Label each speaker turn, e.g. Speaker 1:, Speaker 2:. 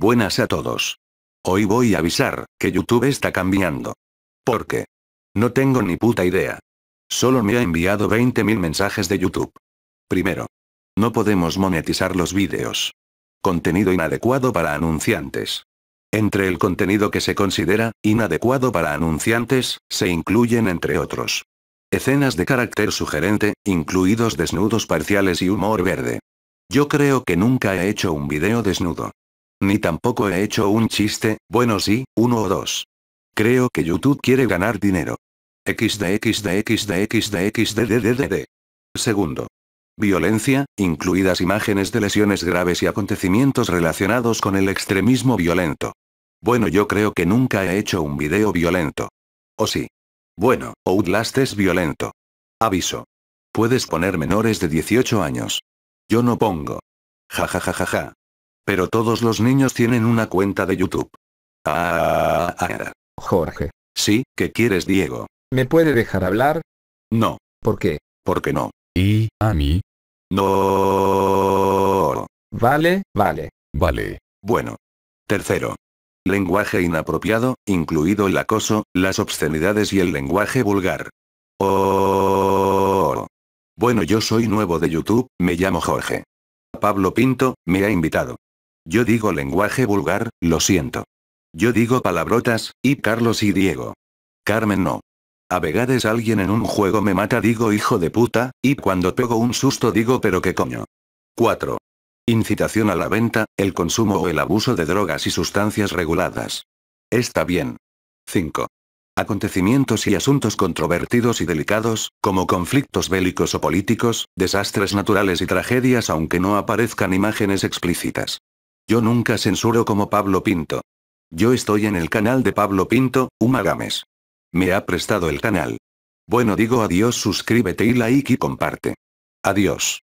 Speaker 1: Buenas a todos. Hoy voy a avisar, que YouTube está cambiando. ¿Por qué? No tengo ni puta idea. Solo me ha enviado 20.000 mensajes de YouTube. Primero. No podemos monetizar los vídeos. Contenido inadecuado para anunciantes. Entre el contenido que se considera inadecuado para anunciantes, se incluyen entre otros. Escenas de carácter sugerente, incluidos desnudos parciales y humor verde. Yo creo que nunca he hecho un video desnudo. Ni tampoco he hecho un chiste, bueno sí, uno o dos. Creo que YouTube quiere ganar dinero. XDXDXDXDXDDDD. Segundo. Violencia, incluidas imágenes de lesiones graves y acontecimientos relacionados con el extremismo violento. Bueno yo creo que nunca he hecho un video violento. ¿O sí? Bueno, Outlast es violento. Aviso. Puedes poner menores de 18 años. Yo no pongo. Ja ja ja ja ja. Pero todos los niños tienen una cuenta de YouTube. Ah, Jorge. Sí, ¿qué quieres Diego? ¿Me puede dejar hablar? No. ¿Por qué? Porque no. ¿Y a mí? No. Vale, vale. Vale. Bueno. Tercero. Lenguaje inapropiado, incluido el acoso, las obscenidades y el lenguaje vulgar. Oh. Bueno, yo soy nuevo de YouTube, me llamo Jorge. Pablo Pinto, me ha invitado. Yo digo lenguaje vulgar, lo siento. Yo digo palabrotas, y Carlos y Diego. Carmen no. A vegades alguien en un juego me mata digo hijo de puta, y cuando pego un susto digo pero qué coño. 4. Incitación a la venta, el consumo o el abuso de drogas y sustancias reguladas. Está bien. 5. Acontecimientos y asuntos controvertidos y delicados, como conflictos bélicos o políticos, desastres naturales y tragedias aunque no aparezcan imágenes explícitas. Yo nunca censuro como Pablo Pinto. Yo estoy en el canal de Pablo Pinto, Humagames. Me ha prestado el canal. Bueno digo adiós suscríbete y like y comparte. Adiós.